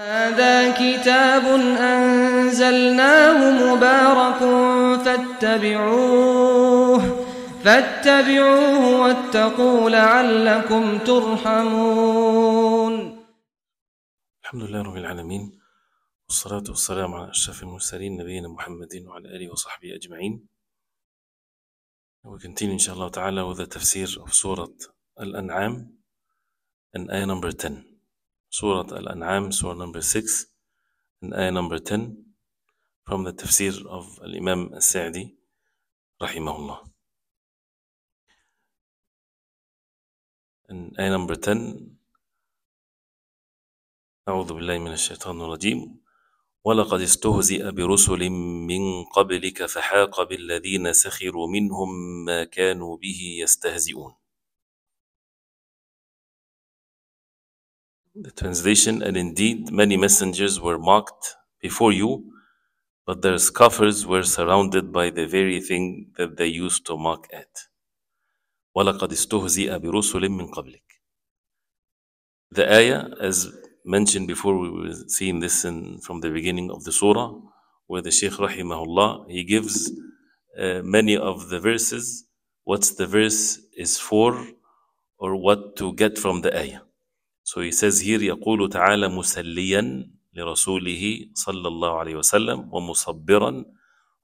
هذا كتاب أنزلناه مبارك فاتبعوه فاتبعوه واتقوا لعلكم ترحمون الحمد لله رب العالمين والصلاة والسلام على أشرف المرسلين نبينا محمد وعلى آله وصحبه أجمعين وكنتين إن شاء الله تعالى وذا تفسير في سورة الأنعام الآية نمبر 10. سورة الأنعام سورة number 6 and ayah number 10 from the tafsir of Imam السعدي rahimahullah. And ayah number 10 أعوذ بالله من الشيطان الرجيم ولقد استهزئ برسل من قبلك فحاق بالذين سخروا منهم ما كانوا به يستهزئون The translation, and indeed many messengers were mocked before you, but their scoffers were surrounded by the very thing that they used to mock at. وَلَقَدْ اسْتُهْزِئَ بِرُسُلٍ مِّن قَبْلِكَ The ayah, as mentioned before, we were seeing this in, from the beginning of the surah, where the Shaykh rahimahullah, he gives uh, many of the verses, what the verse is for, or what to get from the ayah. So he says here يقول تعالى مسليا لرسوله صلى الله عليه وسلم ومصبرا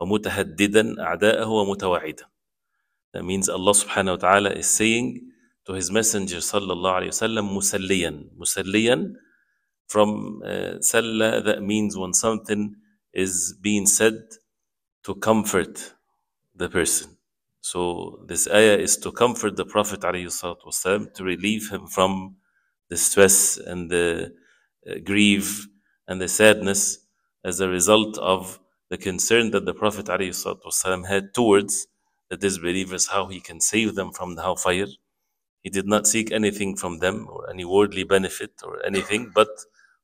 ومتهددا أعداءه ومتوعدا. That means Allah subhanahu wa ta'ala is saying to his messenger صلى الله عليه وسلم مسليا مسليا from uh, سلة that means when something is being said to comfort the person. So this ayah is to comfort the Prophet والسلام, to relieve him from the stress and the uh, grief and the sadness as a result of the concern that the Prophet ﷺ had towards the disbelievers, how he can save them from the hellfire. He did not seek anything from them or any worldly benefit or anything, but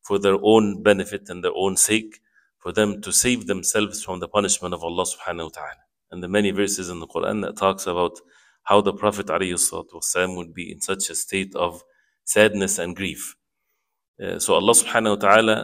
for their own benefit and their own sake, for them to save themselves from the punishment of Allah subhanahu wa ta'ala. And the many verses in the Quran that talks about how the Prophet ﷺ would be in such a state of sadness and grief. Uh, so Allah subhanahu wa ta'ala,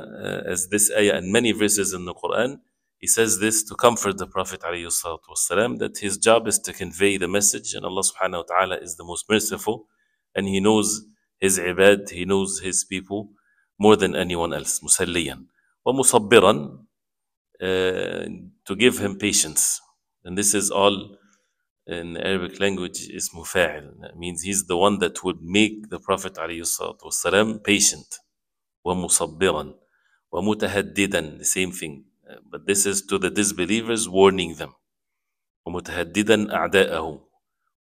uh, as this ayah and many verses in the Quran, He says this to comfort the Prophet والسلام, that his job is to convey the message and Allah subhanahu wa ta'ala is the most merciful and He knows His ibad, He knows His people more than anyone else. مسليا ومصبرا uh, to give him patience. And this is all in Arabic language is فاعل that means he's the one that would make the Prophet عليه الصلاة والسلام patient ومصبرا ومتهددا the same thing uh, but this is to the disbelievers warning them ومتهددا أعداءه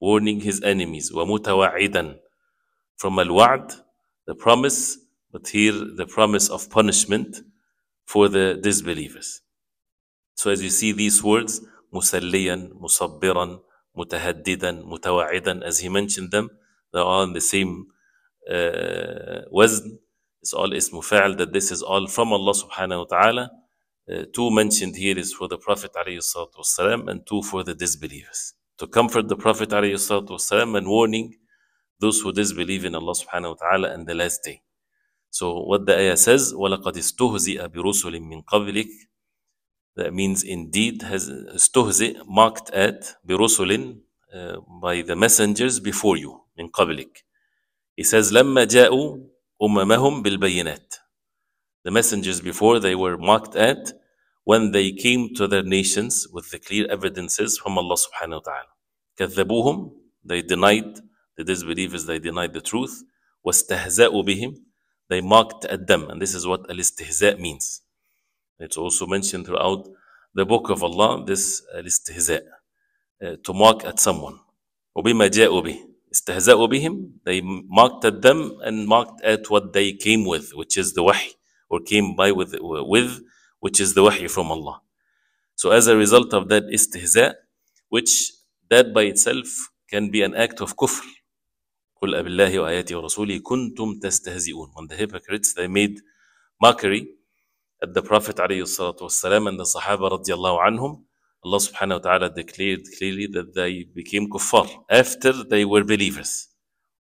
warning his enemies ومتوعدا from al the promise but here the promise of punishment for the disbelievers so as you see these words مسليا مصبرا متهددا متوعدا as he mentioned them they are on the same uh, وزن it's all اسم فعل that this is all from Allah subhanahu wa ta'ala uh, two mentioned here is for the Prophet عليه الصلاة والسلام and two for the disbelievers to comfort the Prophet عليه الصلاة والسلام and warning those who disbelieve in Allah subhanahu wa ta'ala and the last day so what the ayah says وَلَقَدْ اسْتُهْزِئَ بِرُسُلٍ مِّن قَبْلِكَ That means indeed has استهزئ mocked at برسل uh, by the messengers before you من قبلك. He says لما جاءوا أممهم بالبينات. The messengers before they were mocked at when they came to their nations with the clear evidences from Allah subhanahu wa ta'ala. كذبوهم they denied the disbelievers they denied the truth واستهزأوا بهم they mocked at them and this is what الاستهزاء means it's also mentioned throughout the book of Allah, this istihza, uh, uh, to mock at someone. وَبِمَا obi بِهِ obi him. they mocked at them and mocked at what they came with, which is the wahi, or came by with, with which is the wahi from Allah. So as a result of that istihza, which that by itself can be an act of kufr. قُلْ أَبِ اللَّهِ وَآيَاتِهِ وَرَسُولِهِ كُنْتُمْ تَسْتَهْزِئُونَ When the hypocrites, they made mockery the Prophet والسلام, and the Sahaba radiallahu anhum, Allah subhanahu wa ta'ala declared clearly that they became kuffar after they were believers.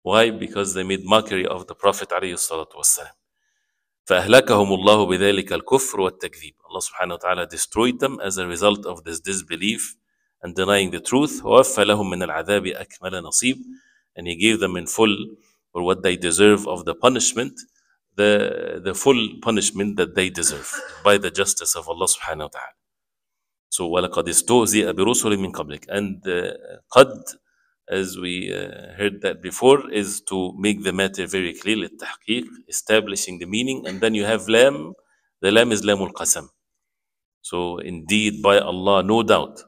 Why? Because they made mockery of the Prophet والسلام. فأهلكهم الله بذلك الكفر والتكذيب Allah subhanahu wa ta'ala destroyed them as a result of this disbelief and denying the truth ووفى لهم من العذاب أكمل نصيب and he gave them in full or what they deserve of the punishment the, the full punishment that they deserve by the justice of Allah subhanahu wa ta'ala. So, وَلَقَدْ اسْتُؤْذِيَ بِرُسُلٍ مِّن قَبْلِكَ And uh, قد, as we uh, heard that before, is to make the matter very clear, للتحقيق, establishing the meaning, and then you have lam, the lam is lamul qasam. So, indeed, by Allah, no doubt.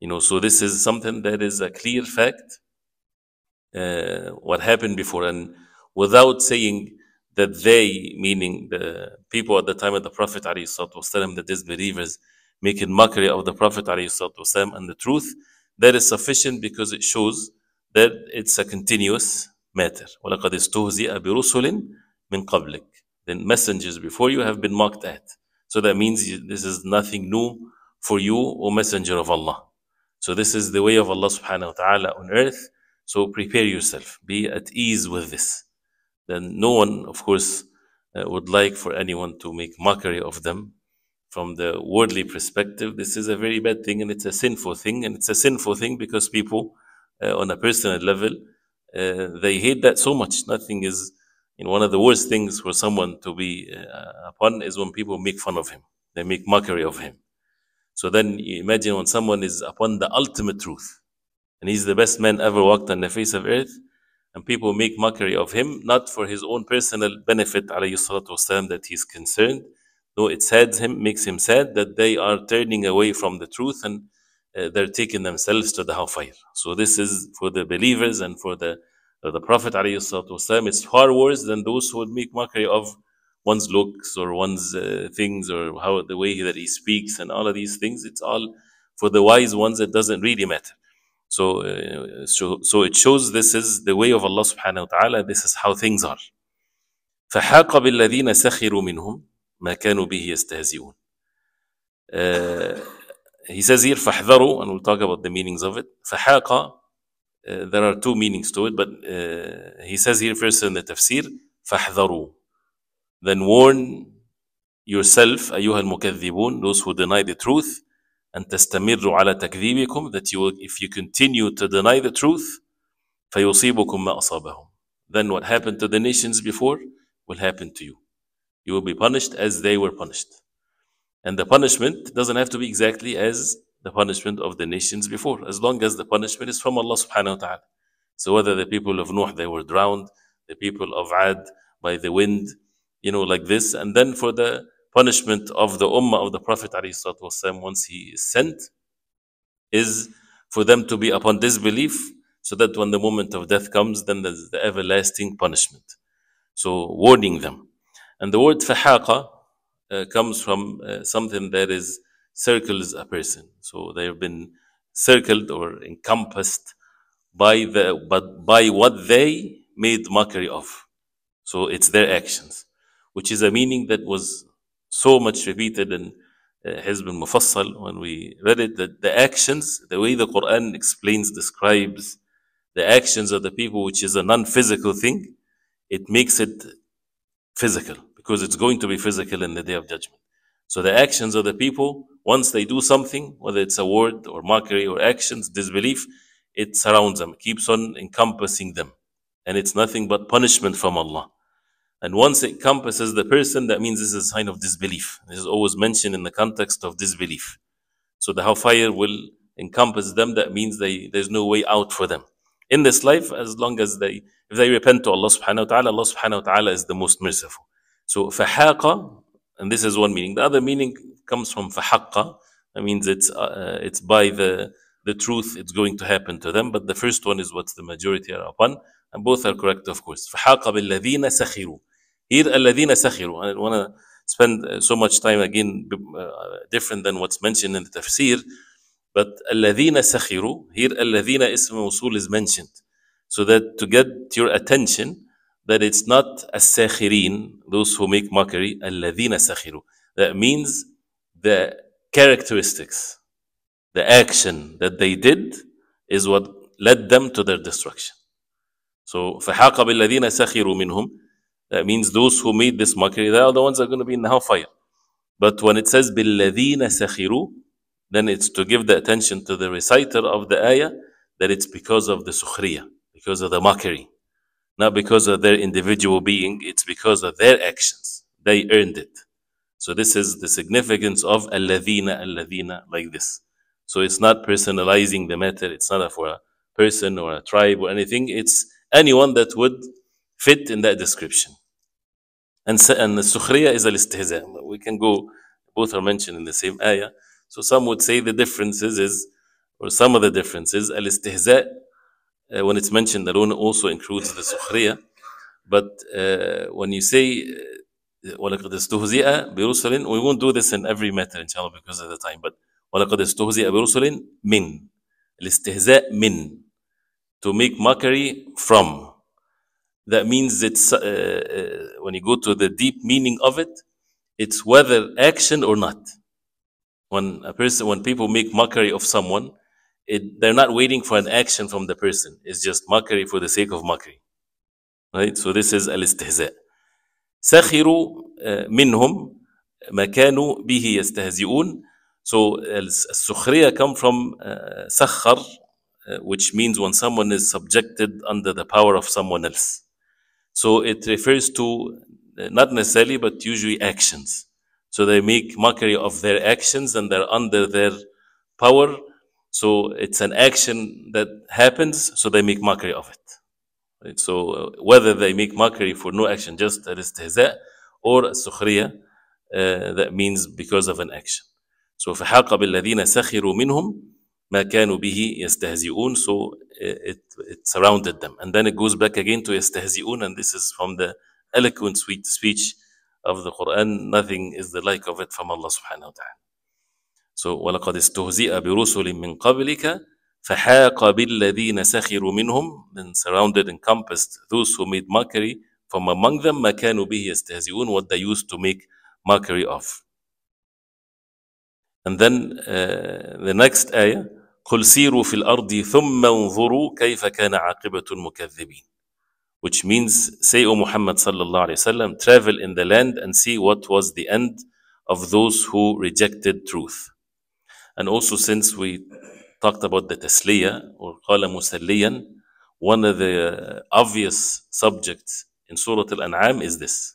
You know, so this is something that is a clear fact, uh, what happened before, and without saying, that they, meaning the people at the time of the Prophet والسلام, the disbelievers, making mockery of the Prophet والسلام, and the truth, that is sufficient because it shows that it's a continuous matter. وَلَقَدْ اسْتُهْزِئَ بِرُسُلٍ مِنْ قَبْلِكَ Then messengers before you have been mocked at. So that means this is nothing new for you, O Messenger of Allah. So this is the way of Allah subhanahu wa ta'ala on earth. So prepare yourself. Be at ease with this then no one, of course, uh, would like for anyone to make mockery of them. From the worldly perspective, this is a very bad thing and it's a sinful thing. And it's a sinful thing because people, uh, on a personal level, uh, they hate that so much. Nothing is, you know, one of the worst things for someone to be uh, upon is when people make fun of him, they make mockery of him. So then imagine when someone is upon the ultimate truth and he's the best man ever walked on the face of earth and people make mockery of him, not for his own personal benefit, والسلام, that he's concerned. No, it saddens him, makes him sad that they are turning away from the truth and uh, they're taking themselves to the hellfire. So this is for the believers and for the, uh, the Prophet والسلام, it's far worse than those who would make mockery of one's looks or one's uh, things or how the way that he speaks and all of these things. It's all for the wise ones, it doesn't really matter. So, uh, so, so it shows this is the way of Allah subhanahu wa ta'ala, this is how things are. فحاق بالذين سخروا منهم ما كانوا به يستهزئون. Uh, he says here, فاحذروا, and we'll talk about the meanings of it. فحاق, uh, there are two meanings to it, but uh, he says here first in the tafsir, فاحذروا. Then warn yourself, أيها المكذبون, those who deny the truth, أن تستمروا على تكذيبكم that you will, if you continue to deny the truth فيصيبكم ما أصابهم then what happened to the nations before will happen to you you will be punished as they were punished and the punishment doesn't have to be exactly as the punishment of the nations before as long as the punishment is from Allah subhanahu wa ta'ala so whether the people of Nuh they were drowned the people of Ad by the wind you know like this and then for the punishment of the ummah of the Prophet والسلام, once he is sent is for them to be upon disbelief so that when the moment of death comes, then there's the everlasting punishment. So warning them. And the word fahaqa uh, comes from uh, something that is circles a person. So they have been circled or encompassed by the but by what they made mockery of. So it's their actions, which is a meaning that was so much repeated in uh, Hizb mufassal when we read it, that the actions, the way the Quran explains, describes the actions of the people, which is a non-physical thing, it makes it physical because it's going to be physical in the day of judgment. So the actions of the people, once they do something, whether it's a word or mockery or actions, disbelief, it surrounds them, keeps on encompassing them. And it's nothing but punishment from Allah. And once it encompasses the person, that means this is a sign of disbelief. This is always mentioned in the context of disbelief. So the hellfire will encompass them. That means they, there's no way out for them. In this life, as long as they, if they repent to Allah subhanahu wa ta'ala, Allah subhanahu wa ta'ala is the most merciful. So fahaqa, and this is one meaning. The other meaning comes from fahakka. That means it's, uh, uh, it's by the, the truth it's going to happen to them. But the first one is what the majority are upon. And both are correct, of course. فَحَاقَ بِالَّذِينَ سَخِرُوا Here الذين سخروا. I don't want to spend so much time again different than what's mentioned in the tafsir. But الذين سخروا. Here الذين اسم موصول is mentioned. So that to get your attention that it's not الساخرين, those who make mockery, الذين سخروا. That means the characteristics, the action that they did is what led them to their destruction. So فحاق بالذين سخروا منهم That means those who made this mockery, they are the ones that are going to be in the hellfire. But when it says بِالَّذِينَ سَخِرُوا then it's to give the attention to the reciter of the ayah that it's because of the sukhriya, because of the mockery. Not because of their individual being, it's because of their actions. They earned it. So this is the significance of alladhina, alladhina, like this. So it's not personalizing the matter, it's not for a person or a tribe or anything, it's anyone that would fit in that description. And, and the sukhriya is al-istihza. We can go, both are mentioned in the same ayah. So some would say the differences is, or some of the differences, al-istihza, uh, when it's mentioned alone, also includes the sukhriya. But uh, when you say, uh, We won't do this in every matter, inshallah, because of the time. But وَلَقَدْ اسْتُهْزِئَ بِرُسُلٍ مِنْ الاستهزاء min to make mockery from that means it's, uh, uh, when you go to the deep meaning of it, it's whether action or not. When a person, when people make mockery of someone, it, they're not waiting for an action from the person. It's just mockery for the sake of mockery. Right? So this is al-istihza. سخروا منهم ما كانوا bihi يستهزئون. So as-sukhriya come from uh, uh, which means when someone is subjected under the power of someone else. So it refers to uh, not necessarily, but usually actions. So they make mockery of their actions and they're under their power. So it's an action that happens, so they make mockery of it. Right? So uh, whether they make mockery for no action, just al-istihza or sukhriya, uh, that means because of an action. So فحاق بالذين سخروا منهم ما كانوا به يستهزئون so it, it surrounded them and then it goes back again to يستهزئون and this is from the eloquent sweet speech of the Quran nothing is the like of it from Allah subhanahu wa ta'ala so ولقد استهزئ برسل من قبلك فحاق بالذين سخروا منهم then surrounded encompassed those who made mockery from among them ما كانوا به يستهزئون what they used to make mockery of And then uh, the next ayah, قُلْ سِيرُوا فِي الْأَرْضِ ثُمَّ انظُرُوا كَيْفَ كَانَ عَاقِبَةُ الْمُكَذِّبِينَ Which means, say, O Muhammad sallallahu alayhi wasallam, travel in the land and see what was the end of those who rejected truth. And also since we talked about the tasliya or qala musalliyan, one of the obvious subjects in Surah Al-An'am is this.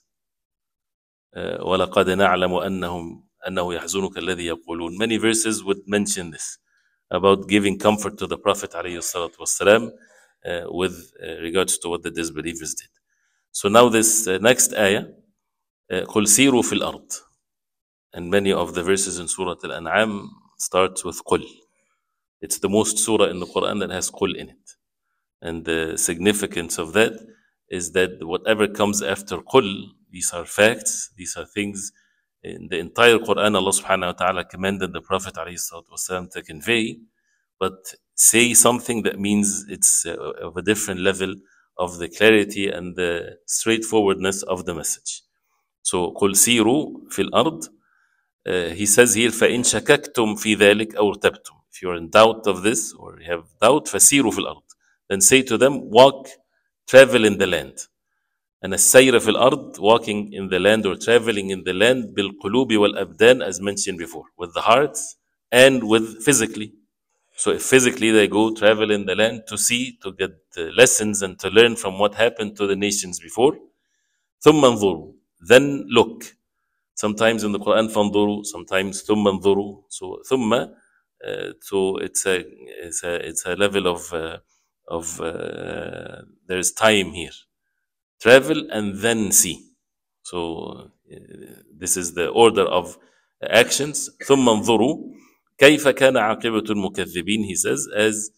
وَلَقَدْ نَعْلَمُ أَنَّهُمْ أنه يحزنك الذي يقولون many verses would mention this about giving comfort to the Prophet والسلام, uh, with uh, regards to what the disbelievers did. So now this uh, next ayah, uh, قُلْ سِيرُوا فِي الْأَرْضِ And many of the verses in Surah Al-An'am starts with قُلْ. It's the most surah in the Quran that has قُلْ in it. And the significance of that is that whatever comes after قُلْ, these are facts, these are things in the entire Quran, Allah subhanahu wa ta'ala commanded the Prophet والسلام, to convey, but say something that means it's uh, of a different level of the clarity and the straightforwardness of the message. So, قُلْ سِيرُوا فِي الْأَرْضِ uh, He says here, فَإِن شَكَكْتُمْ فِي ذَلِكَ أَوْ ارْتَبْتُمْ If you're in doubt of this, or you have doubt, فَسِيرُوا فِي الْأَرْضِ Then say to them, walk, travel in the land and a السير في الأرض walking in the land or traveling in the land بالقلوب والأبدان as mentioned before with the hearts and with physically so if physically they go travel in the land to see to get lessons and to learn from what happened to the nations before ثم انظروا then look sometimes in the Quran فانظروا sometimes ثم انظروا so ثم uh, so it's a it's a it's a level of uh, of uh, there is time here travel and then see. So uh, this is the order of actions. ثم انظروا كيف كان عاقبة المكذبين he says as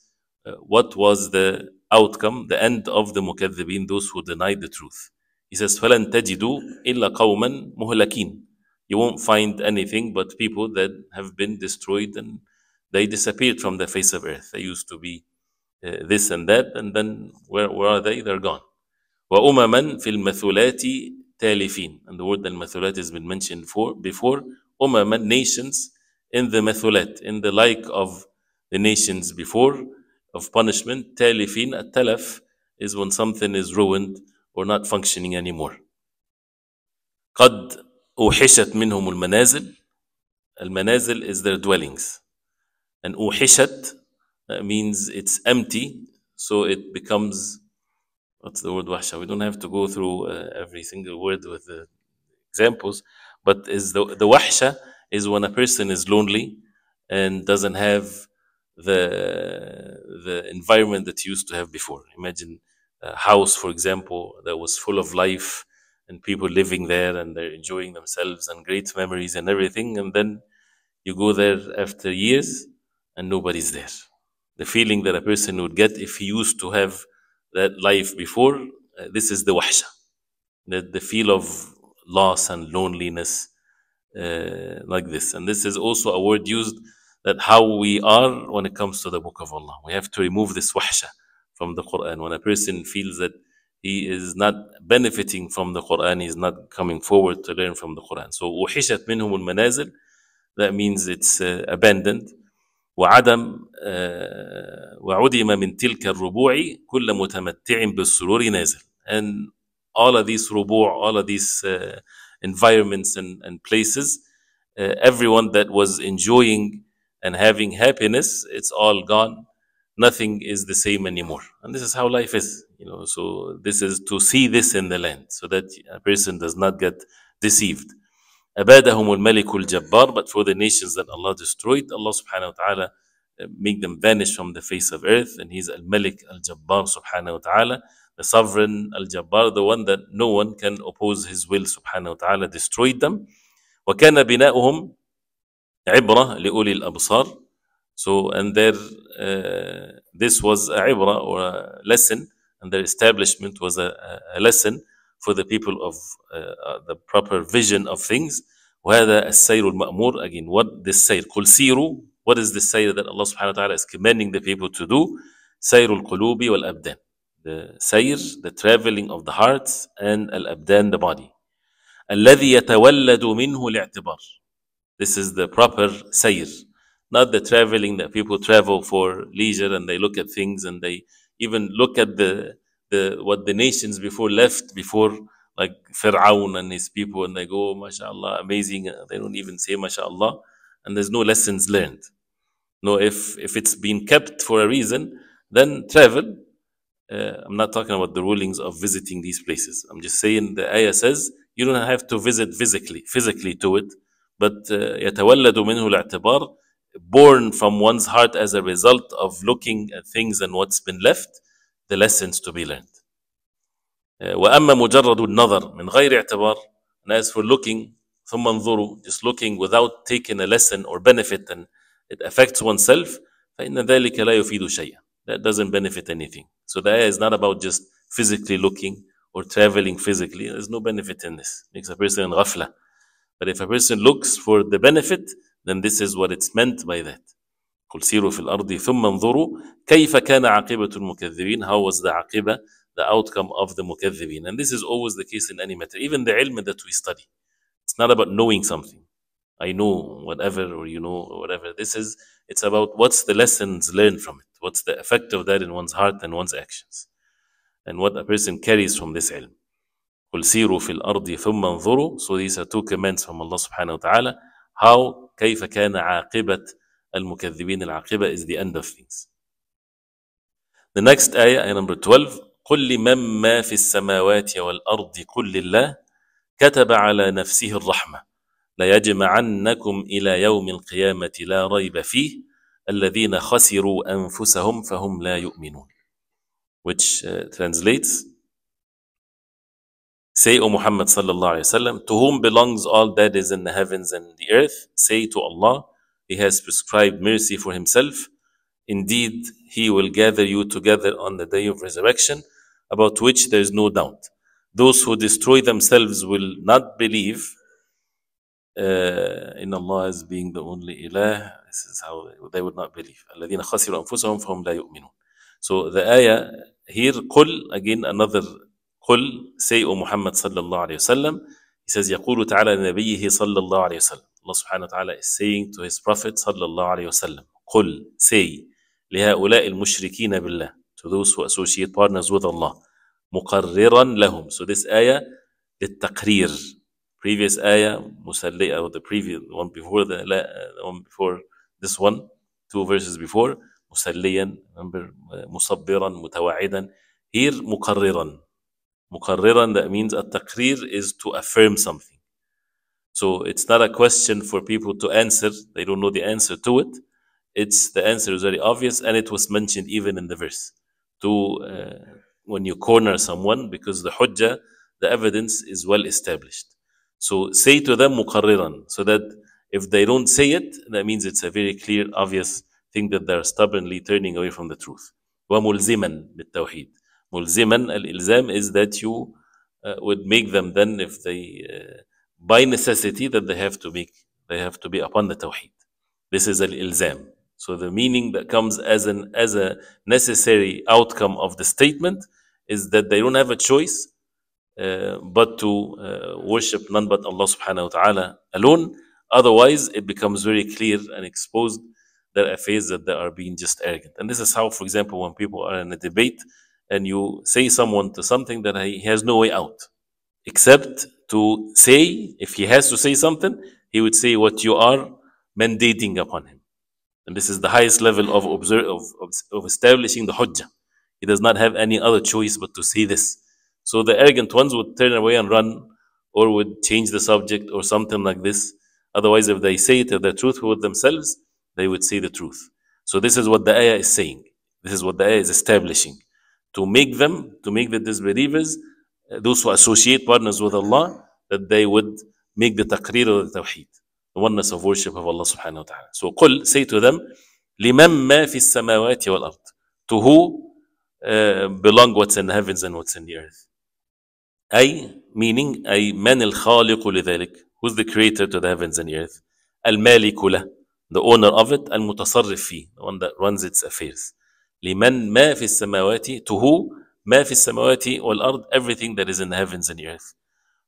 uh, what was the outcome the end of the مكذبين those who denied the truth. He says فلن تجدوا إلا قوما مهلكين. You won't find anything but people that have been destroyed and they disappeared from the face of earth. They used to be uh, this and that and then where, where are they? They're gone. وأمما في المثلات تالفين and the word المثلات has been mentioned for, before أمما nations in the مثلات in the like of the nations before of punishment تالفين التلف is when something is ruined or not functioning anymore قد أوحشت منهم المنازل المنازل is their dwellings and أوحشت means it's empty so it becomes what's the word washa? we don't have to go through uh, every single word with the examples but is the the washa is when a person is lonely and doesn't have the the environment that he used to have before imagine a house for example that was full of life and people living there and they're enjoying themselves and great memories and everything and then you go there after years and nobody's there the feeling that a person would get if he used to have that life before, uh, this is the wahsha, the, the feel of loss and loneliness uh, like this. And this is also a word used that how we are when it comes to the book of Allah. We have to remove this wahsha from the Quran. When a person feels that he is not benefiting from the Quran, he is not coming forward to learn from the Quran. So, وحشت منهم المنازل, that means it's uh, abandoned. وعدم وعدم من تلك الربوع كل متمتع بالسرور نازل and all of these ربوع all of these uh, environments and, and places uh, everyone that was enjoying and having happiness it's all gone nothing is the same anymore and this is how life is you know so this is to see this in the land so that a person does not get deceived أبادهم الملك الجبار but for the nations that Allah destroyed, Allah subhanahu wa ta'ala make them vanish from the face of earth, and He's الملك الجبار سبحانه وتعالى subhanahu wa ta'ala, the sovereign الجبار the one that no one can oppose His will subhanahu wa ta'ala, destroyed them. وكان بناؤهم عبرة لأولي الأبصار So, and their, uh, this was a عبرة or a lesson, and their establishment was a, a lesson for the people of uh, uh, the proper vision of things. وهذا السير المأمور again what this سير قل سيروا what is the سير that Allah subhanahu wa ta'ala is commanding the people to do سير القلوب والأبدان the سير the traveling of the hearts and الأبدان the body الذي يتولد منه الاعتبار this is the proper سير not the traveling that people travel for leisure and they look at things and they even look at the the what the nations before left before like Fir'aun and his people and they go, mashallah, amazing. They don't even say mashallah. And there's no lessons learned. No, if, if it's been kept for a reason, then travel. Uh, I'm not talking about the rulings of visiting these places. I'm just saying the ayah says you don't have to visit physically, physically to it, but يتولد uh, minhu الاعتبار, born from one's heart as a result of looking at things and what's been left the lessons to be learned. Uh, وأما مجرد النظر من غير اعتبار and as for looking ثم انظروا just looking without taking a lesson or benefit and it affects oneself فإن ذلك لا يفيد شيئا that doesn't benefit anything so the ayah is not about just physically looking or traveling physically there's no benefit in this it makes a person غفلة but if a person looks for the benefit then this is what it's meant by that قل سيروا في الأرض ثم انظروا كيف كان عاقبة المكذبين how was the عاقبة the outcome of the مكذبين and this is always the case in any matter even the علم that we study it's not about knowing something I know whatever or you know or whatever this is it's about what's the lessons learned from it what's the effect of that in one's heart and one's actions and what a person carries from this علم قل سيروا في الأرض ثم انظروا so these are two commands from Allah subhanahu wa ta'ala how كيف كان عاقبة المكذبين العاقبة is the end of things. The next ayah, ayah number 12 قل لمن ما في السماوات والأرض قل لله كتب على نفسه الرحمة ليجمعنكم إلى يوم القيامة لا ريب فيه الذين خسروا أنفسهم فهم لا يؤمنون which uh, translates Say, O Muhammad sallallahu alayhi wa sallam, to whom belongs all that is in the heavens and the earth, say to Allah, He has prescribed mercy for himself. Indeed, he will gather you together on the day of resurrection, about which there is no doubt. Those who destroy themselves will not believe uh, in Allah as being the only ilah. This is how they would not believe. خَسِرُوا أَنفُسَهُم فَهُمْ لَا يُؤْمِنُونَ So the ayah here, قُل, again another قُل, say O Muhammad sallallahu alayhi wa sallam. He says, يَقُولُ تَعَالَى نَبِيِّهِ صَلَّى اللَّهُ عَلَيْهِ وَسَلَّمَ Allah subhanahu wa ta'ala is saying to his prophet صلى الله عليه وسلم قل say لهؤلاء المشركين بالله to those who associate partners with Allah مقررا لهم so this ayah للتقرير previous ayah مسلية or the previous one before the, the one before this one two verses before مسليا remember مصبرا متوعدا here مقررا مقررا that means التقرير is to affirm something So it's not a question for people to answer. They don't know the answer to it. It's the answer is very obvious, and it was mentioned even in the verse. To uh, when you corner someone, because the hujjah, the evidence is well established. So say to them muqarriran, so that if they don't say it, that means it's a very clear, obvious thing that they're stubbornly turning away from the truth. وملزما بالتوحيد. ملزما الإلزام is that you uh, would make them then if they uh, by necessity that they have to be they have to be upon the tawheed this is al ilzam so the meaning that comes as an as a necessary outcome of the statement is that they don't have a choice uh, but to uh, worship none but Allah subhanahu wa ta'ala alone otherwise it becomes very clear and exposed their affairs that they are being just arrogant. And this is how, for example, when people are in a debate and you say someone to something that he has no way out except to say, if he has to say something, he would say what you are mandating upon him. And this is the highest level of, observe, of, of, establishing the hujjah. He does not have any other choice but to say this. So the arrogant ones would turn away and run or would change the subject or something like this. Otherwise, if they say it, if they're truthful with themselves, they would say the truth. So this is what the ayah is saying. This is what the ayah is establishing. To make them, to make the disbelievers those who associate partners with Allah, that they would make the taqreer of the tawheed, the oneness of worship of Allah subhanahu wa ta'ala. So قل, say to them, لمن ما في السماوات والأرض. To who uh, belong what's in the heavens and what's in the earth. أي meaning أي من الخالق لذلك who's the creator to the heavens and the earth المالك له the owner of it المتصرف فيه the one that runs its affairs لمن ما في السماوات to who ما في السماوات والأرض everything that is in the heavens and the earth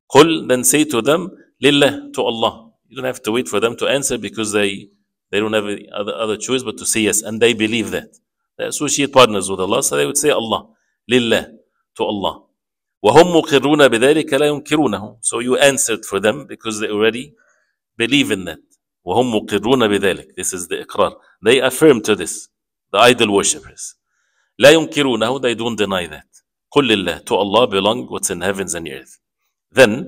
قل then say to them لله to Allah you don't have to wait for them to answer because they they don't have any other, other choice but to say yes and they believe that they associate partners with Allah so they would say Allah لله to Allah وهم مقرون بذلك لا ينكرونه so you answered for them because they already believe in that وهم مقرون بذلك this is the إقرار they affirm to this the idol worshippers لا ينكرونه they don't deny that قل لله to Allah belong what's in heavens and earth then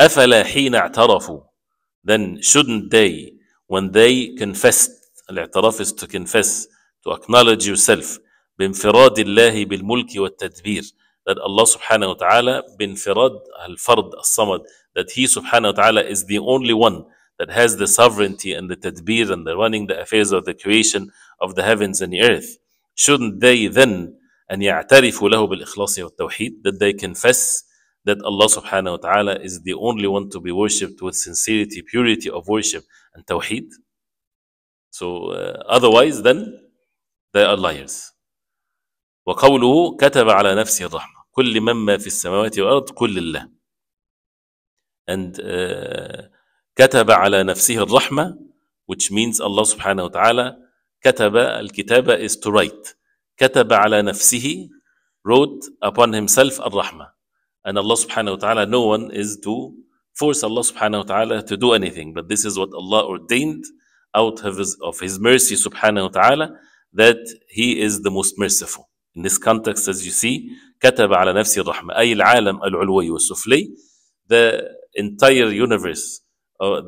أفلا حين اعترفوا then shouldn't they when they confessed الاعتراف is to confess to acknowledge yourself بانفراد الله بالملك والتدبير that Allah subhanahu wa ta'ala بانفراد الفرد الصمد that he subhanahu wa ta'ala is the only one that has the sovereignty and the tadbir and the running the affairs of the creation of the heavens and the earth shouldn't they then أن يعترفوا له بالإخلاص والتوحيد that they confess that Allah سبحانه وتعالى is the only one to be worshipped with sincerity, purity of worship and tawheed. So uh, otherwise then they are liars. وقوله كتب على نفسه الرحمة كل مما في السماوات والأرض كل الله. And uh, كتب على نفسه الرحمة which means Allah سبحانه وتعالى كتب الكتابة is to write كتب على نفسه wrote upon himself الرحمة and Allah subhanahu wa ta'ala no one is to force Allah subhanahu wa ta'ala to do anything but this is what Allah ordained out of his, of his mercy subhanahu wa ta'ala that he is the most merciful in this context as you see كتب على نفسه الرحمة أي العالم العلوي والسفلي the entire universe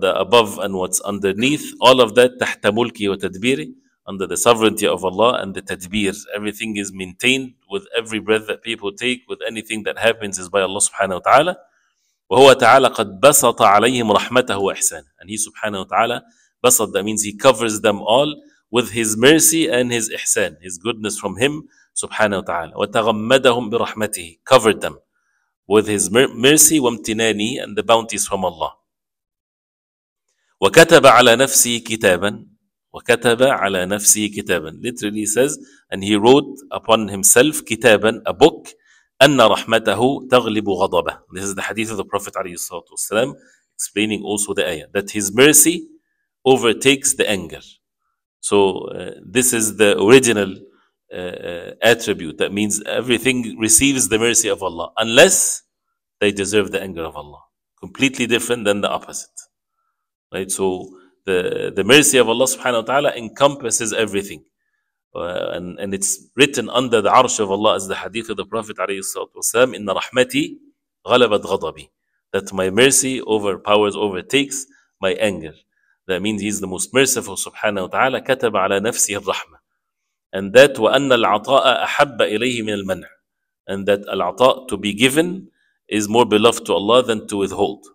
the above and what's underneath all of that تحت ملكي وتدبيري under the sovereignty of Allah and the tadbir. Everything is maintained with every breath that people take, with anything that happens is by Allah subhanahu wa ta'ala. وهو تعالى قد بسط عليهم رحمته وَإِحْسَانٍ. and he subhanahu wa ta'ala بسط that means he covers them all with his mercy and his ihsan his goodness from him subhanahu wa ta'ala وتغمدهم برحمته covered them with his mercy وامتنانه and the bounties from Allah وكتب على نفسه كتابا وكتب على نفسه كتابا literally says and he wrote upon himself كتابا a book أن رحمته تغلب غضبه this is the hadith of the Prophet عليه الصلاة والسلام explaining also the ayah that his mercy overtakes the anger so uh, this is the original uh, attribute that means everything receives the mercy of Allah unless they deserve the anger of Allah completely different than the opposite right so the, the mercy of Allah subhanahu wa ta'ala encompasses everything. Uh, and, and it's written under the arsh of Allah as the hadith of the Prophet alayhi salatu والسلام, in rahmati ghalabat ghadabi that my mercy overpowers, overtakes my anger. That means He's the most merciful subhanahu wa ta'ala كتب على نفسه الرحمة and that وأن العطاء أحب إليه من المنع and that al-ata to be given is more beloved to Allah than to withhold.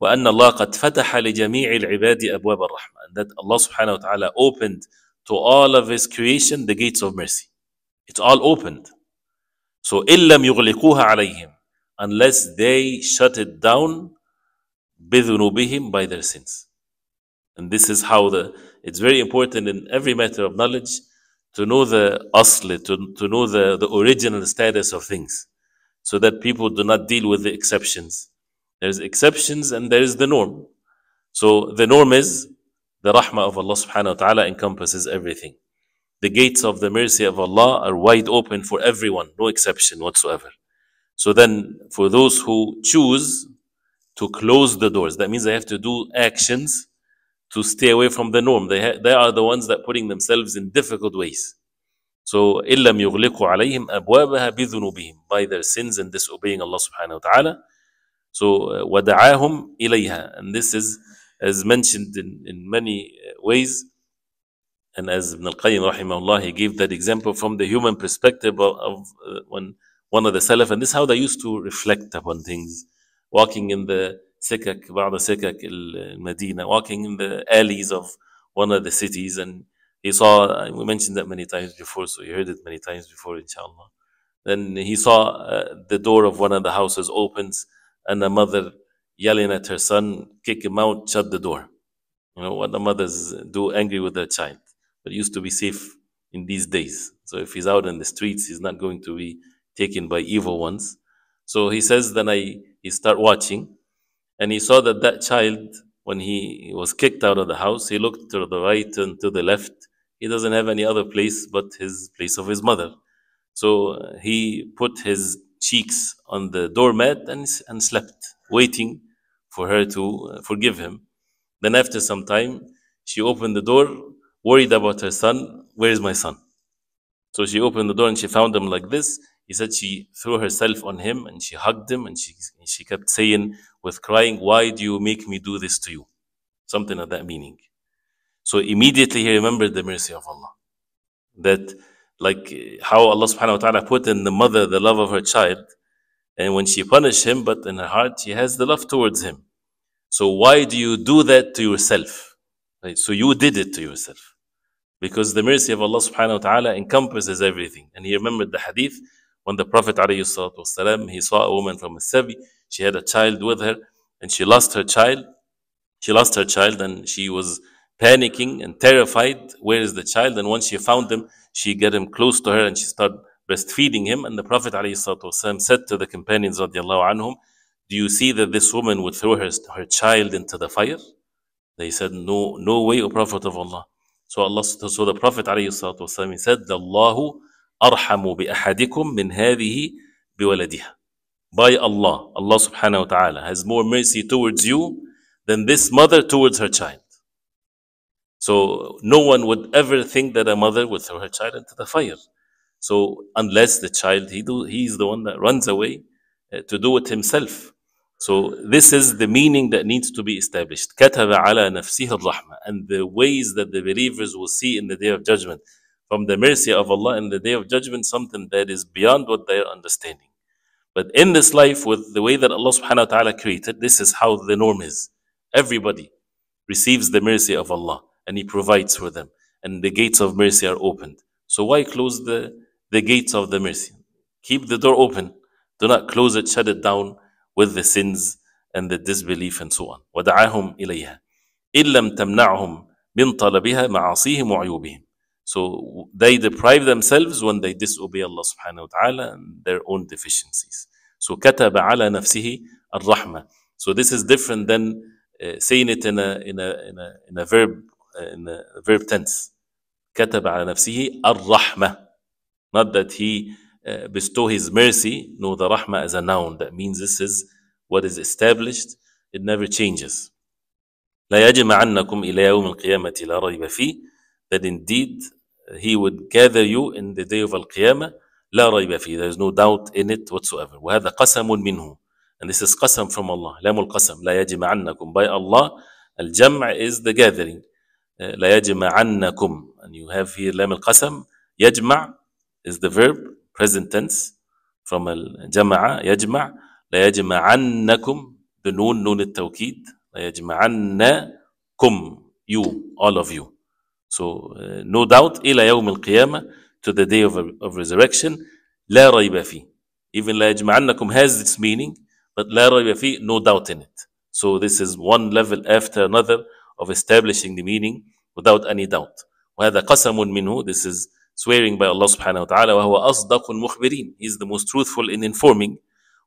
وأن الله قد فتح لجميع العباد أبواب الرحمة and that Allah subhanahu wa ta'ala opened to all of his creation the gates of mercy it's all opened so إن لم يغلقوها عليهم unless they shut it down بذنوبهم by their sins and this is how the it's very important in every matter of knowledge to know the asl, to, to know the, the original status of things so that people do not deal with the exceptions There's exceptions and there is the norm. So the norm is the rahmah of Allah subhanahu wa ta'ala encompasses everything. The gates of the mercy of Allah are wide open for everyone, no exception whatsoever. So then for those who choose to close the doors, that means they have to do actions to stay away from the norm. They, they are the ones that putting themselves in difficult ways. So إِلَّمْ يُغْلِقُوا عَلَيْهِمْ أَبْوَابَهَا بِذُنُوبِهِمْ By their sins and disobeying Allah subhanahu wa ta'ala. So وَدَعَاهُمْ uh, إِلَيْهَا And this is as mentioned in, in many uh, ways. And as Ibn al-Qayyim rahimahullah, he gave that example from the human perspective of, of uh, when one of the Salaf, and this is how they used to reflect upon things. Walking in the Sikak, بعض Sikak, uh, Medina, walking in the alleys of one of the cities, and he saw, we mentioned that many times before, so you heard it many times before, inshallah. Then he saw uh, the door of one of the houses opens, and a mother yelling at her son, kick him out, shut the door. You know what the mothers do angry with their child. But used to be safe in these days. So if he's out in the streets, he's not going to be taken by evil ones. So he says, then I he start watching, and he saw that that child, when he was kicked out of the house, he looked to the right and to the left. He doesn't have any other place but his place of his mother. So he put his cheeks on the doormat and, and slept, waiting for her to uh, forgive him. Then, after some time, she opened the door, worried about her son. Where is my son? So she opened the door and she found him like this. He said she threw herself on him and she hugged him and she, she kept saying with crying, Why do you make me do this to you? Something of that meaning. So immediately he remembered the mercy of Allah. That like how Allah subhanahu wa ta'ala put in the mother the love of her child, and when she punished him, but in her heart she has the love towards him. So why do you do that to yourself? Right? So you did it to yourself. Because the mercy of Allah subhanahu wa ta'ala encompasses everything. And he remembered the hadith when the Prophet والسلام, he saw a woman from a Sabi, she had a child with her, and she lost her child. She lost her child and she was panicking and terrified. Where is the child? And once she found him, she get him close to her and she start breastfeeding him. And the Prophet ﷺ said to the companions, عنهم, Do you see that this woman would throw her, her child into the fire? They said, No, no way, O Prophet of Allah. So Allah so the Prophet ﷺ said, Allahu arhamu bi ahadikum min hadhihi By Allah, Allah subhanahu wa ta'ala has more mercy towards you than this mother towards her child. So no one would ever think that a mother would throw her child into the fire. So unless the child, he do, he's the one that runs away uh, to do it himself. So this is the meaning that needs to be established. كَتَبَ عَلَى نَفْسِهِ الرَّحْمَةِ And the ways that the believers will see in the day of judgment. From the mercy of Allah in the day of judgment, something that is beyond what they are understanding. But in this life, with the way that Allah subhanahu wa ta'ala created, this is how the norm is. Everybody receives the mercy of Allah and He provides for them. And the gates of mercy are opened. So why close the, the gates of the mercy? Keep the door open. Do not close it, shut it down with the sins and the disbelief and so on. وَدَعَاهُمْ إِلَيْهَا إِن لَمْ تَمْنَعْهُمْ مِن طَلَبِهَا مَعَاصِيهِمْ وَعُيُوبِهِمْ So they deprive themselves when they disobey Allah subhanahu wa ta'ala and their own deficiencies. So كَتَبَ عَلَى نَفْسِهِ الرَّحْمَةِ So this is different than uh, saying it in a, in, a, in, a, in a verb the verb tense كتب على نفسه الرحمه not that he uh, bestow his mercy no the رحمة is a noun that means this is what is established it never changes لا يجمعنكم إلى يوم القيامة لا ريب فيه that indeed he would gather you in the day of القيامة لا ريب فيه there is no doubt in it whatsoever وهذا قسم منه and this is قسم from Allah لام القسم لا يجمعنكم by Allah الجمع is the gathering لا عنكم and you have here لام القسم يجمع is the verb present tense from الجمع يجمع لا يجمعنكم بنون نون التوكيد لا يجمعنكم you all of you so uh, no doubt إلى يوم القيامة to the day of, of resurrection لا ريب فيه even لا يجمعنكم has its meaning but لا ريب فيه no doubt in it so this is one level after another of establishing the meaning without any doubt. وهذا قسم منه this is swearing by Allah سبحانه وتعالى وهو أصدق المخبرين he is the most truthful in informing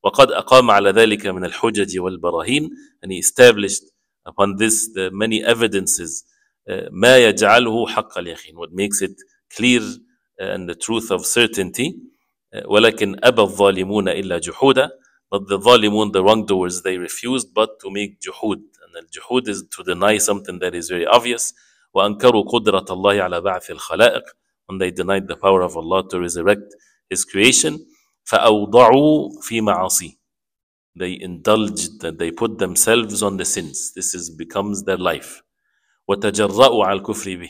وقد أقام على ذلك من الحجج والبراهين and he established upon this the many evidences uh, ما يجعله حق اليقين what makes it clear uh, and the truth of certainty uh, ولكن أبى الظالمون إلا جحودا but the ظالمون the wrongdoers they refused but to make juhud, and al-juhud is to deny something that is very obvious. وَأَنْكَرُوا قُدْرَةَ اللَّهِ عَلَى بَعْثِ الْخَلَائِقِ When they denied the power of Allah to resurrect His creation, فَأَوْضَعُوا فِي مَعَاصِي They indulged, they put themselves on the sins. This is, becomes their life. وَتَجَرَّأُوا عَلَى الْكُفْرِ بِهِ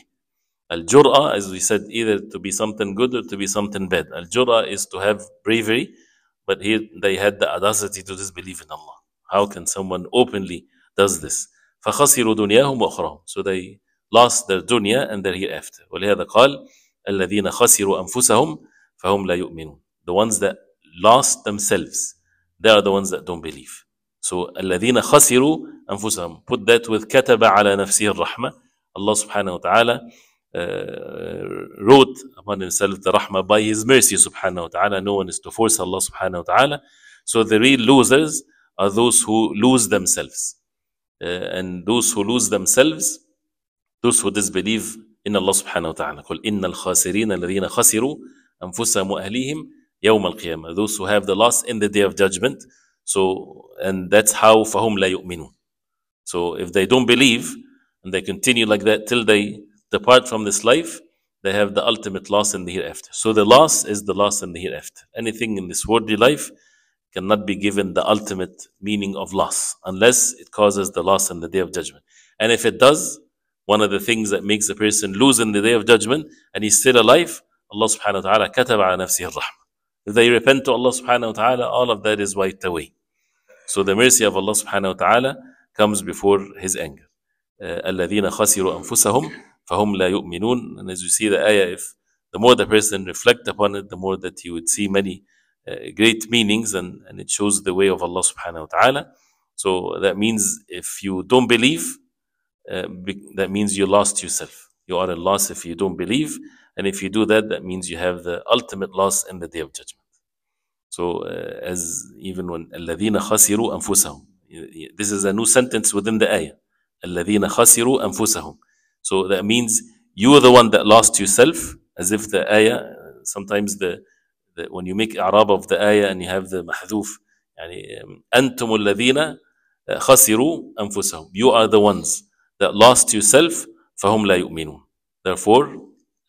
Al-jur'a, as we said, either to be something good or to be something bad. Al-jur'a is to have bravery, but here they had the audacity to disbelieve in Allah. How can someone openly does this فخسروا دنياهم وأخراهم so they lost their dunya and their hereafter ولهذا قال الذين خسروا أنفسهم فهم لا يؤمنون the ones that lost themselves they are the ones that don't believe so الذين خسروا أنفسهم put that with كتب على نفسه الرحمة Allah subhanahu wa ta'ala uh, wrote upon himself the rahmah by his mercy subhanahu wa ta'ala no one is to force Allah subhanahu wa ta'ala so the real losers are those who lose themselves Uh, and those who lose themselves, those who disbelieve in Allah subhanahu wa ta'ala. قل إن الخاسرين الذين خسروا أنفسهم وأهليهم يوم القيامة. Those who have the loss in the day of judgment. So, and that's how فهم لا يؤمنون. So if they don't believe and they continue like that till they depart from this life, they have the ultimate loss in the hereafter. So the loss is the loss in the hereafter. Anything in this worldly life cannot be given the ultimate meaning of loss unless it causes the loss in the day of judgment. And if it does, one of the things that makes a person lose in the day of judgment and he's still alive, Allah subhanahu wa ta'ala kataba ala nafsihi rahmah. If they repent to Allah subhanahu wa ta'ala, all of that is wiped away. So the mercy of Allah subhanahu wa ta'ala comes before his anger. الَّذِينَ خَسِرُوا أَنفُسَهُمْ فَهُمْ لَا يُؤْمِنُونَ And as you see the ayah, if the more the person reflect upon it, the more that he would see many uh, great meanings and, and it shows the way of Allah subhanahu wa ta'ala. So that means if you don't believe, uh, that means you lost yourself. You are a loss if you don't believe. And if you do that, that means you have the ultimate loss in the day of judgment. So uh, as even when الَّذِينَ خَسِرُوا أَنفُسَهُمْ This is a new sentence within the ayah. الَّذِينَ خَسِرُوا أَنفُسَهُمْ So that means you are the one that lost yourself as if the ayah, sometimes the when you make إعراب of the ayah and you have the محذوف يعني أنتم الذين خسروا أنفسهم you are the ones that lost yourself فهم لا يؤمنون therefore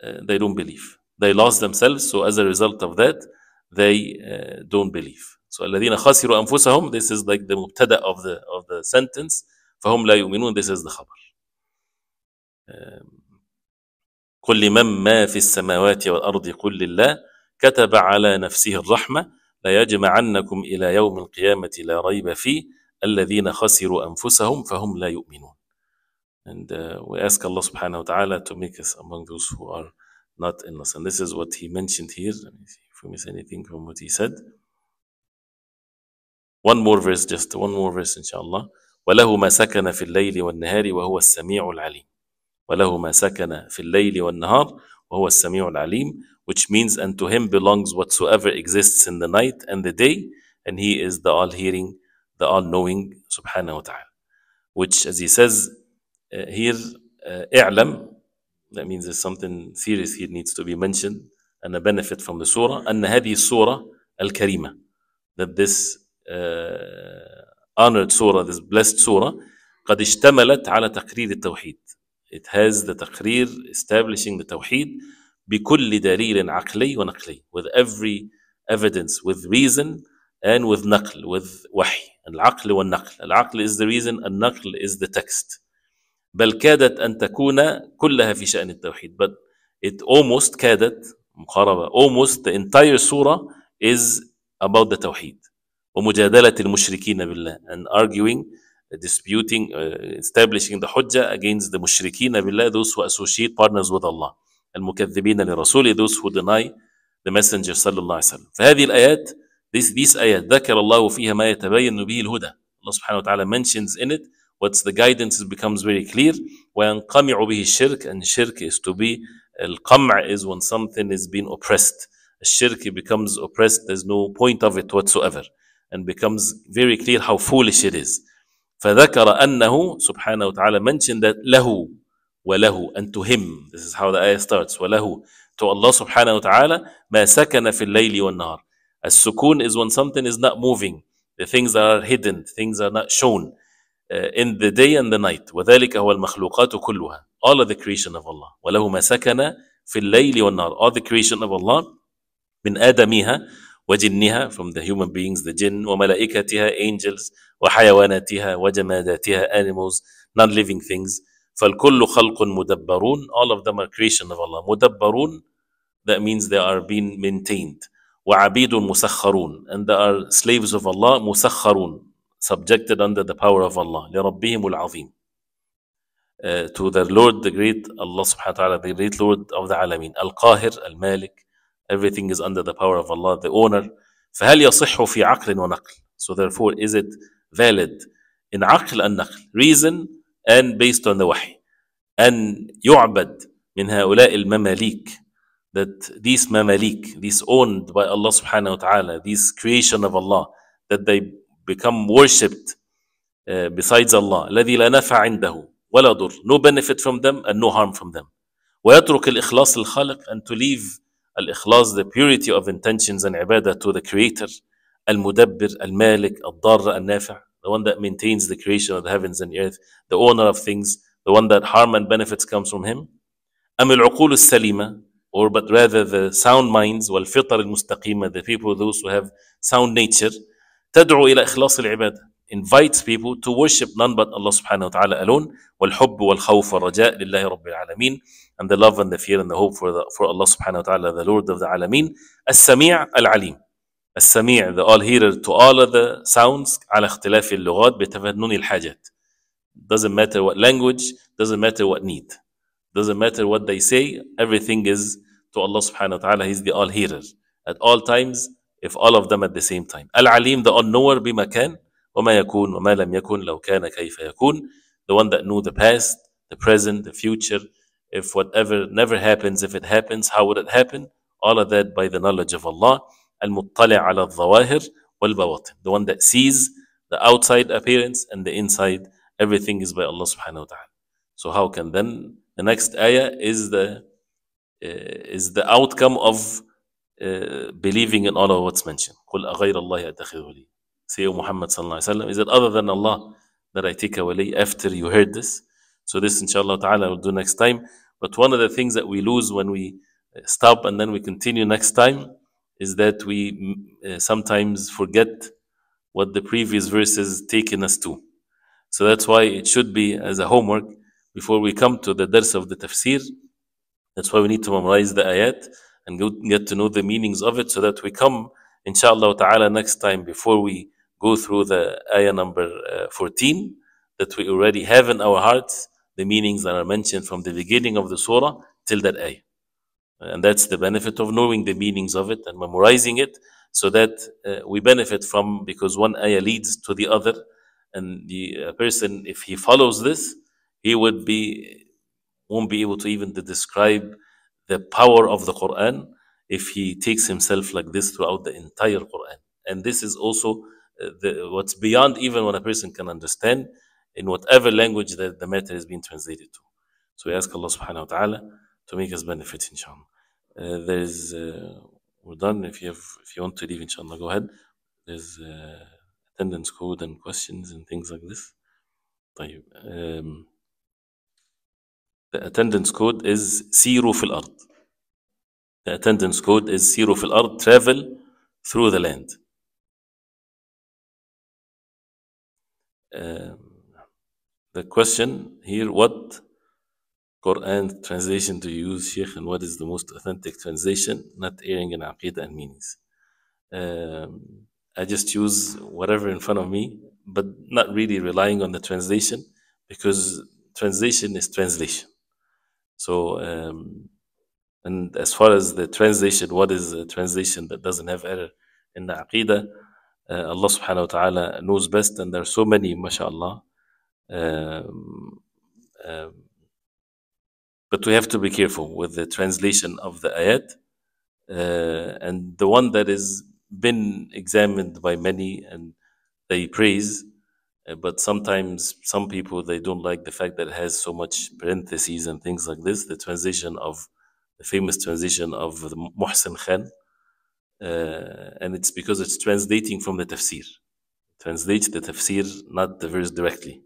uh, they don't believe they lost themselves so as a result of that they uh, don't believe so الذين خسروا أنفسهم this is like the مبتدأ of the of the sentence فهم لا يؤمنون this is the خبر قل لمن ما في السماوات والأرض قل لله كتب على نفسه الرحمة ليجمعنكم إلى يوم القيامة لا ريب فيه الذين خسروا أنفسهم فهم لا يؤمنون And uh, we ask Allah subhanahu wa ta'ala to make us among those who are not innocent. this is what he mentioned here. If we miss anything from what he said. One more verse, just one more verse inshallah. وله ما سكن في الليل والنهار وهو السميع العليم. وله ما سكن في الليل والنهار وهو السميع العليم which means and to him belongs whatsoever exists in the night and the day, and he is the all hearing, the all knowing, subhanahu wa ta'ala. Which, as he says uh, here, uh, that means there's something serious here needs to be mentioned, and a benefit from the surah, and هذه surah al karima, that this uh, honored surah, this blessed surah, قد اشتملت على تقرير التوحيد. It has the تقرير establishing the tawheed, بكل دليل عقلي ونقلي with every evidence with reason and with نقل with وحي العقل والنقل العقل is the reason النقل is the text بل كادت أن تكون كلها في شأن التوحيد but it almost كادت مقاربة almost the entire surah is about the توحيد ومجادلة المشركين بالله and arguing disputing uh, establishing the حجة against the مشركين بالله those who associate partners with Allah المكذبين لرسول those who deny the messenger صلى الله عليه وسلم فهذه الآيات these, this آيات ذكر الله فيها ما يتبين به الهدى الله سبحانه وتعالى mentions in it what's the guidance becomes very clear وينقمع به الشرك and الشرك is to be القمع is when something is being oppressed الشرك becomes oppressed there's no point of it whatsoever and becomes very clear how foolish it is فذكر أنه سبحانه وتعالى mentioned that له وله and to him this is how the ayah starts وله to Allah subhanahu wa ta'ala ما سكن في الليل والنهار السكون is when something is not moving the things that are hidden things are not shown uh, in the day and the night وذلك هو المخلوقات كلها all of the creation of Allah وله ما سكن في الليل والنهار all the creation of Allah من آدمها وجنها from the human beings the jinn وملائكتها angels وحيواناتها وجماداتها animals non-living things فالكل خلق مدبرون all of them are creation of Allah مدبرون that means they are being maintained وعبيد مسخرون and they are slaves of Allah مسخرون subjected under the power of Allah لربهم العظيم uh, to their Lord the great Allah subhanahu wa ta'ala the great Lord of the عالمين القاهر المالك everything is under the power of Allah the owner فهل يصح في عقل ونقل so therefore is it valid in عقل النقل reason and based on the wahi أن يعبد من هؤلاء المماليك that these mamalik, these owned by Allah subhanahu wa ta'ala, these creation of Allah, that they become worshipped uh, besides Allah. الذي لا نفع عنده ولا ضر. No benefit from them and no harm from them. ويترك الإخلاص الخالق and to leave الإخلاص, the purity of intentions and عبادة to the Creator, المدبر, المالك, الضار, النافع. the one that maintains the creation of the heavens and the earth, the owner of things, the one that harm and benefits comes from him. أم العقول السليمة or but rather the sound minds والفطر المستقيمة the people those who have sound nature تدعو إلى إخلاص العبادة invites people to worship none but Allah subhanahu wa ta'ala alone والحب والخوف والرجاء لله رب العالمين and the love and the fear and the hope for, the, for Allah subhanahu wa ta'ala the Lord of the Alameen السميع العليم السميع the all hearer to all of the sounds على اختلاف اللغات بتفنن الحاجات doesn't matter what language doesn't matter what need doesn't matter what they say everything is to Allah subhanahu wa ta'ala he's the all hearer at all times if all of them at the same time العليم the all knower بمكان وما يكون وما لم يكن لو كان كيف يكون the one that knew the past the present the future if whatever never happens if it happens how would it happen all of that by the knowledge of Allah المطلع على الظواهر والبواطن the one that sees the outside appearance and the inside everything is by Allah subhanahu wa ta'ala so how can then the next ayah is the uh, is the outcome of uh, believing in all of what's mentioned قل أغير الله أتخذه لي say O Muhammad sallallahu عليه وسلم is it other than Allah that I take away after you heard this so this inshallah ta'ala will do next time but one of the things that we lose when we stop and then we continue next time is that we mm, uh, sometimes forget what the previous verses taken us to. So that's why it should be as a homework before we come to the dars of the tafsir. That's why we need to memorize the ayat and go, get to know the meanings of it so that we come, inshallah ta'ala, next time before we go through the ayah number uh, 14, that we already have in our hearts the meanings that are mentioned from the beginning of the surah till that ayah. And that's the benefit of knowing the meanings of it and memorizing it so that uh, we benefit from, because one ayah leads to the other. And the uh, person, if he follows this, he would be, won't be able to even to describe the power of the Quran if he takes himself like this throughout the entire Quran. And this is also uh, the, what's beyond even what a person can understand in whatever language that the matter is being translated to. So we ask Allah subhanahu wa ta'ala to make us benefit inshallah uh, there's uh, we're done if you have if you want to leave inshallah go ahead there's uh, attendance code and questions and things like this um, the attendance code is zero. في الأرض the attendance code is zero. في الأرض travel through the land um, the question here what Quran translation to use, Sheikh, and what is the most authentic translation, not airing in Aqidah and meanings? Um, I just use whatever in front of me, but not really relying on the translation because translation is translation. So, um, and as far as the translation, what is a translation that doesn't have error in the Aqidah? Uh, Allah subhanahu wa ta'ala knows best, and there are so many, mashallah. Um, um, but we have to be careful with the translation of the ayat. Uh, and the one that has been examined by many and they praise, uh, but sometimes some people they don't like the fact that it has so much parentheses and things like this. The transition of the famous transition of Muhsin Khan, uh, and it's because it's translating from the tafsir. Translates the tafsir, not the verse directly.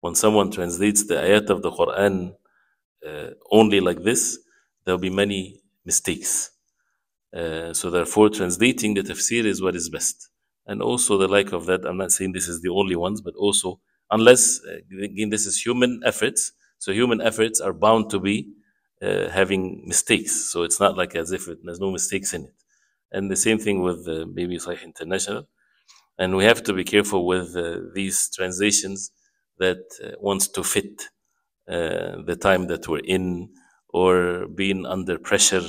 When someone translates the ayat of the Quran uh, only like this, there will be many mistakes. Uh, so therefore, translating the tafsir is what is best. And also the like of that, I'm not saying this is the only ones, but also unless uh, again this is human efforts. So human efforts are bound to be uh, having mistakes. So it's not like as if it, there's no mistakes in it. And the same thing with uh, Baby Sahih International. And we have to be careful with uh, these translations that uh, wants to fit uh, the time that we're in or being under pressure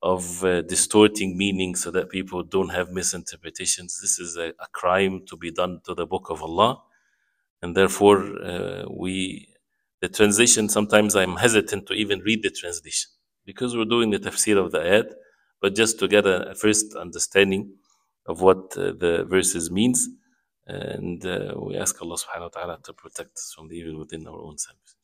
of uh, distorting meaning so that people don't have misinterpretations. This is a, a, crime to be done to the book of Allah. And therefore, uh, we, the translation, sometimes I'm hesitant to even read the translation because we're doing the tafsir of the ayat, but just to get a, a first understanding of what uh, the verses means. And uh, we ask Allah subhanahu wa ta'ala to protect us from the evil within our own selves.